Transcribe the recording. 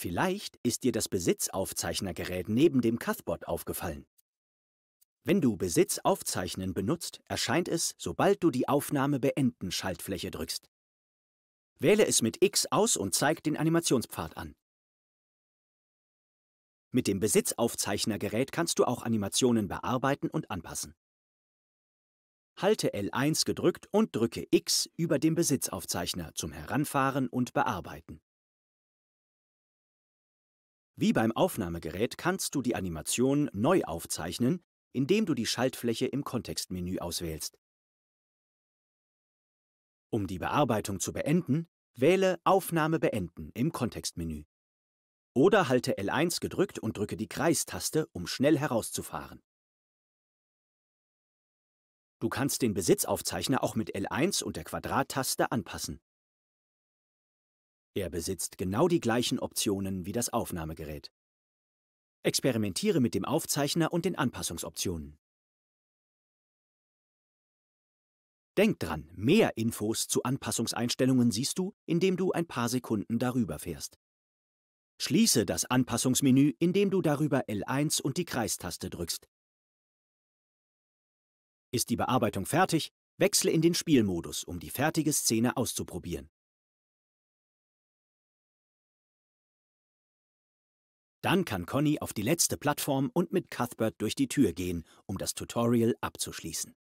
Vielleicht ist dir das Besitzaufzeichnergerät neben dem Cuthbot aufgefallen. Wenn du Besitzaufzeichnen benutzt, erscheint es, sobald du die Aufnahme beenden Schaltfläche drückst. Wähle es mit X aus und zeig den Animationspfad an. Mit dem Besitzaufzeichnergerät kannst du auch Animationen bearbeiten und anpassen. Halte L1 gedrückt und drücke X über dem Besitzaufzeichner zum Heranfahren und Bearbeiten. Wie beim Aufnahmegerät kannst du die Animation neu aufzeichnen, indem du die Schaltfläche im Kontextmenü auswählst. Um die Bearbeitung zu beenden, wähle Aufnahme beenden im Kontextmenü. Oder halte L1 gedrückt und drücke die Kreistaste, um schnell herauszufahren. Du kannst den Besitzaufzeichner auch mit L1 und der Quadrat-Taste anpassen. Er besitzt genau die gleichen Optionen wie das Aufnahmegerät. Experimentiere mit dem Aufzeichner und den Anpassungsoptionen. Denk dran, mehr Infos zu Anpassungseinstellungen siehst du, indem du ein paar Sekunden darüber fährst. Schließe das Anpassungsmenü, indem du darüber L1 und die Kreistaste drückst. Ist die Bearbeitung fertig, wechsle in den Spielmodus, um die fertige Szene auszuprobieren. Dann kann Conny auf die letzte Plattform und mit Cuthbert durch die Tür gehen, um das Tutorial abzuschließen.